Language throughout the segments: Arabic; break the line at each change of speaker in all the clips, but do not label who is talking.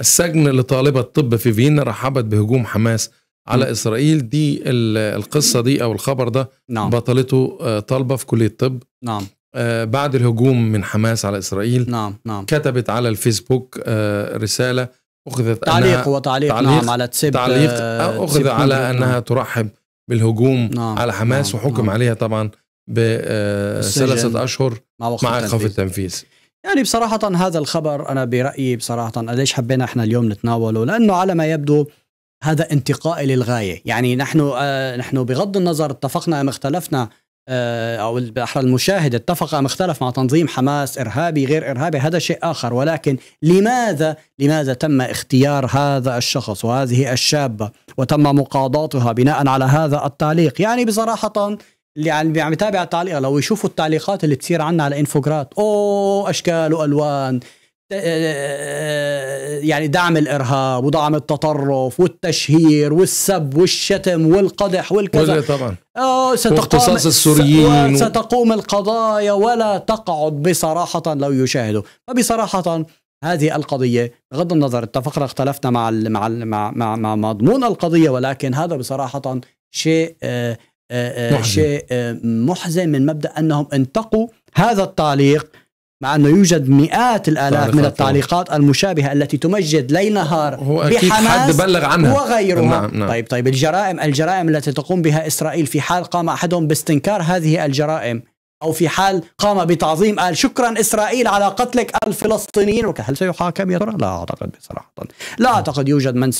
السجن لطالبة طب في فيينا رحبت بهجوم حماس على م. إسرائيل دي القصة دي أو الخبر ده نعم. بطلته آه، طالبة في كلية الطب نعم آه، بعد الهجوم من حماس على إسرائيل نعم نعم كتبت على الفيسبوك آه، رسالة أخذت تعليق وتعليق تعليق نعم على تسيب تعليق أخذ تسيب على نعم. أنها ترحب بالهجوم نعم. على حماس نعم. وحكم نعم. عليها طبعا بثلاثة أشهر مع, مع إيقاف التنفيذ
يعني بصراحة هذا الخبر أنا برأيي بصراحة ليش حبينا إحنا اليوم نتناوله لأنه على ما يبدو هذا انتقائي للغاية يعني نحن آه نحن بغض النظر اتفقنا أم اختلفنا آه أو بالأحرى المشاهد اتفق أم اختلف مع تنظيم حماس إرهابي غير إرهابي هذا شيء آخر ولكن لماذا لماذا تم اختيار هذا الشخص وهذه الشابة وتم مقاضاتها بناء على هذا التعليق يعني بصراحة اللي عم يتابع التعليق لو يشوفوا التعليقات اللي بتصير عنا على انفوجرات او اشكال والوان آه، آه، يعني دعم الارهاب ودعم التطرف والتشهير والسب والشتم والقدح والكذا طبعا آه، ستقوم السوريين ستقوم القضايا ولا تقعد بصراحه لو يشاهدوا فبصراحه هذه القضيه بغض النظر اتفقنا اختلفنا مع, مع مع مضمون القضيه ولكن هذا بصراحه شيء آه، آه، محزن. شيء آه، محزن من مبدا انهم انتقوا هذا التعليق مع انه يوجد مئات الالاف من التعليقات المشابهه التي تمجد ليل نهار هو بحماس حد بلغ عنها وغيرها نعم نعم. طيب طيب الجرائم الجرائم التي تقوم بها اسرائيل في حال قام احدهم باستنكار هذه الجرائم أو في حال قام بتعظيم قال شكرا إسرائيل على قتلك الفلسطينيين هل سيحاكم يا ترى؟ لا أعتقد بصراحة لا أعتقد يوجد من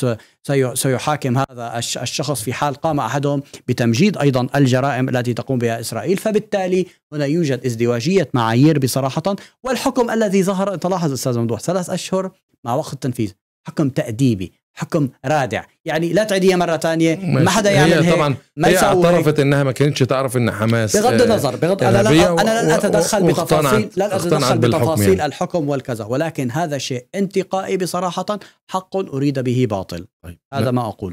سيحاكم هذا الشخص في حال قام أحدهم بتمجيد أيضا الجرائم التي تقوم بها إسرائيل فبالتالي هنا يوجد ازدواجية معايير بصراحة والحكم الذي ظهر تلاحظ أستاذ ممدوح ثلاث أشهر مع وقت التنفيذ حكم تأديبي حكم رادع يعني لا تعيديها مره ثانيه ما حدا يعمل هي طبعا ما هي اعترفت
انها ما كانتش تعرف ان حماس بغض آه، النظر بغض انا لا انا لن اتدخل بتفاصيل لن اتدخل بتفاصيل يعني.
الحكم والكذا ولكن هذا شيء انتقائي بصراحه حق اريد به باطل طيب. هذا ما اقوله